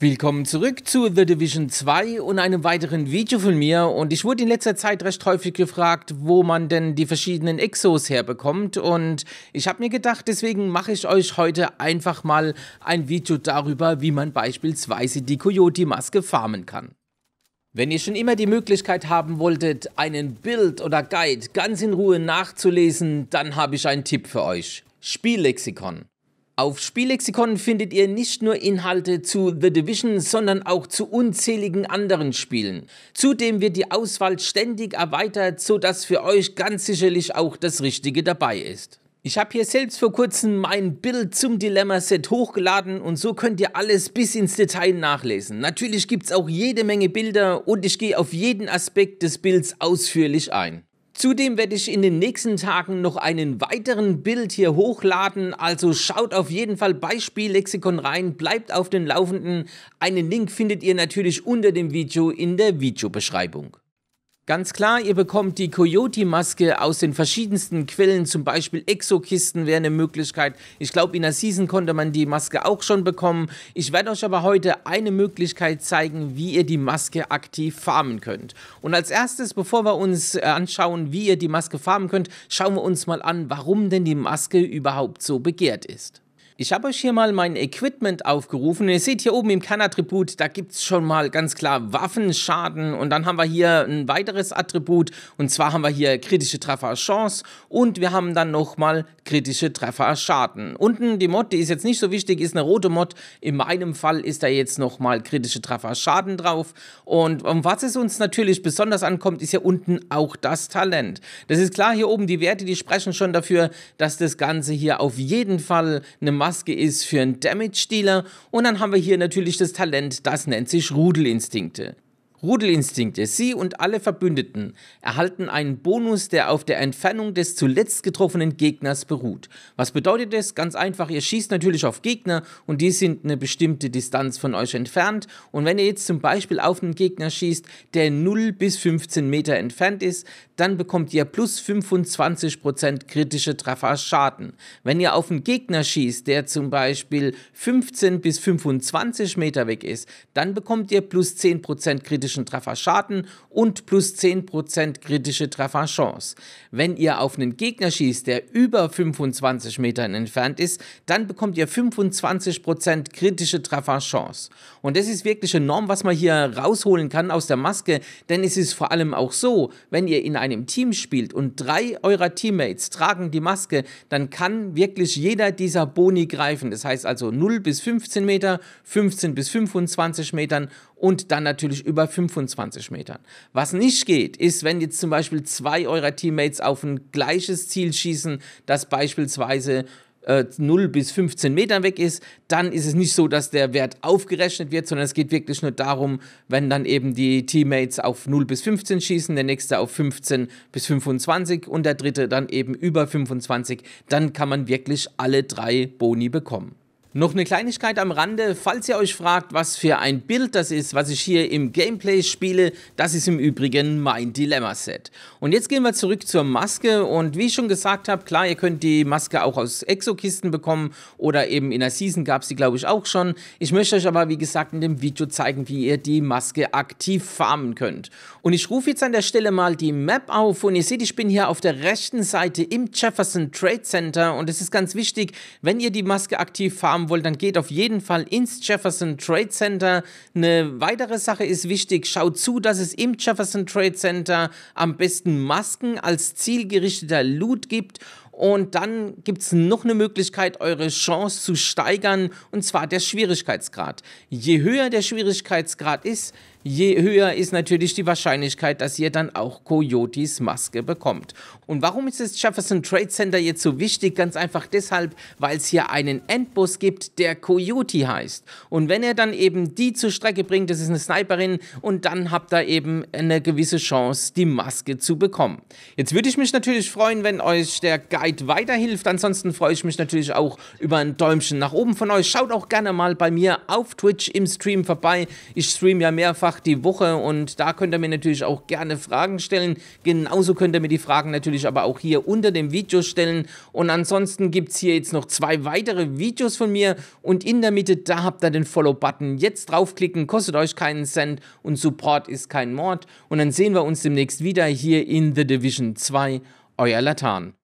Willkommen zurück zu The Division 2 und einem weiteren Video von mir und ich wurde in letzter Zeit recht häufig gefragt, wo man denn die verschiedenen Exos herbekommt und ich habe mir gedacht, deswegen mache ich euch heute einfach mal ein Video darüber, wie man beispielsweise die Coyote-Maske farmen kann. Wenn ihr schon immer die Möglichkeit haben wolltet, einen Bild oder Guide ganz in Ruhe nachzulesen, dann habe ich einen Tipp für euch. Spiellexikon. Auf Spiellexikon findet ihr nicht nur Inhalte zu The Division, sondern auch zu unzähligen anderen Spielen. Zudem wird die Auswahl ständig erweitert, sodass für euch ganz sicherlich auch das Richtige dabei ist. Ich habe hier selbst vor kurzem mein Bild zum Dilemma-Set hochgeladen und so könnt ihr alles bis ins Detail nachlesen. Natürlich gibt es auch jede Menge Bilder und ich gehe auf jeden Aspekt des Bilds ausführlich ein. Zudem werde ich in den nächsten Tagen noch einen weiteren Bild hier hochladen, also schaut auf jeden Fall Beispiellexikon rein, bleibt auf den Laufenden. Einen Link findet ihr natürlich unter dem Video in der Videobeschreibung. Ganz klar, ihr bekommt die Coyote-Maske aus den verschiedensten Quellen, zum Beispiel Exokisten wäre eine Möglichkeit. Ich glaube, in der Season konnte man die Maske auch schon bekommen. Ich werde euch aber heute eine Möglichkeit zeigen, wie ihr die Maske aktiv farmen könnt. Und als erstes, bevor wir uns äh, anschauen, wie ihr die Maske farmen könnt, schauen wir uns mal an, warum denn die Maske überhaupt so begehrt ist. Ich habe euch hier mal mein Equipment aufgerufen. Ihr seht hier oben im Kernattribut, da gibt es schon mal ganz klar Waffenschaden. Und dann haben wir hier ein weiteres Attribut. Und zwar haben wir hier kritische Trefferchance. Und wir haben dann nochmal kritische Trefferschaden. Unten die Mod, die ist jetzt nicht so wichtig, ist eine rote Mod. In meinem Fall ist da jetzt nochmal kritische Trefferschaden drauf. Und um was es uns natürlich besonders ankommt, ist hier unten auch das Talent. Das ist klar, hier oben die Werte, die sprechen schon dafür, dass das Ganze hier auf jeden Fall eine Maske ist für einen Damage-Dealer. Und dann haben wir hier natürlich das Talent, das nennt sich Rudelinstinkte. Rudelinstinkte. Sie und alle Verbündeten erhalten einen Bonus, der auf der Entfernung des zuletzt getroffenen Gegners beruht. Was bedeutet das? Ganz einfach, ihr schießt natürlich auf Gegner und die sind eine bestimmte Distanz von euch entfernt. Und wenn ihr jetzt zum Beispiel auf einen Gegner schießt, der 0 bis 15 Meter entfernt ist, dann bekommt ihr plus 25% kritische Trefferschaden. Wenn ihr auf einen Gegner schießt, der zum Beispiel 15 bis 25 Meter weg ist, dann bekommt ihr plus 10% kritische kritischen Trefferschaden und plus 10% kritische Trefferchance. Wenn ihr auf einen Gegner schießt, der über 25 Metern entfernt ist, dann bekommt ihr 25% kritische Trefferchance. Und das ist wirklich enorm, was man hier rausholen kann aus der Maske, denn es ist vor allem auch so, wenn ihr in einem Team spielt und drei eurer Teammates tragen die Maske, dann kann wirklich jeder dieser Boni greifen. Das heißt also 0 bis 15 Meter, 15 bis 25 Metern und dann natürlich über 25 Metern. Was nicht geht, ist, wenn jetzt zum Beispiel zwei eurer Teammates auf ein gleiches Ziel schießen, das beispielsweise 0 äh, bis 15 Metern weg ist, dann ist es nicht so, dass der Wert aufgerechnet wird, sondern es geht wirklich nur darum, wenn dann eben die Teammates auf 0 bis 15 schießen, der nächste auf 15 bis 25 und der dritte dann eben über 25, dann kann man wirklich alle drei Boni bekommen. Noch eine Kleinigkeit am Rande, falls ihr euch fragt, was für ein Bild das ist, was ich hier im Gameplay spiele, das ist im Übrigen mein Dilemma-Set. Und jetzt gehen wir zurück zur Maske und wie ich schon gesagt habe, klar, ihr könnt die Maske auch aus Exokisten bekommen oder eben in der Season gab es die glaube ich auch schon. Ich möchte euch aber wie gesagt in dem Video zeigen, wie ihr die Maske aktiv farmen könnt. Und ich rufe jetzt an der Stelle mal die Map auf und ihr seht, ich bin hier auf der rechten Seite im Jefferson Trade Center und es ist ganz wichtig, wenn ihr die Maske aktiv farmen haben wollt, dann geht auf jeden Fall ins Jefferson Trade Center. Eine weitere Sache ist wichtig, schaut zu, dass es im Jefferson Trade Center am besten Masken als zielgerichteter Loot gibt. Und dann gibt es noch eine Möglichkeit, eure Chance zu steigern, und zwar der Schwierigkeitsgrad. Je höher der Schwierigkeitsgrad ist, je höher ist natürlich die Wahrscheinlichkeit, dass ihr dann auch Coyotes Maske bekommt. Und warum ist das Jefferson Trade Center jetzt so wichtig? Ganz einfach deshalb, weil es hier einen Endboss gibt, der Coyote heißt. Und wenn er dann eben die zur Strecke bringt, das ist eine Sniperin, und dann habt ihr eben eine gewisse Chance, die Maske zu bekommen. Jetzt würde ich mich natürlich freuen, wenn euch der Guide weiterhilft. Ansonsten freue ich mich natürlich auch über ein Däumchen nach oben von euch. Schaut auch gerne mal bei mir auf Twitch im Stream vorbei. Ich stream ja mehrfach macht die Woche und da könnt ihr mir natürlich auch gerne Fragen stellen. Genauso könnt ihr mir die Fragen natürlich aber auch hier unter dem Video stellen. Und ansonsten gibt es hier jetzt noch zwei weitere Videos von mir und in der Mitte, da habt ihr den Follow-Button. Jetzt draufklicken, kostet euch keinen Cent und Support ist kein Mord. Und dann sehen wir uns demnächst wieder hier in The Division 2. Euer Latan.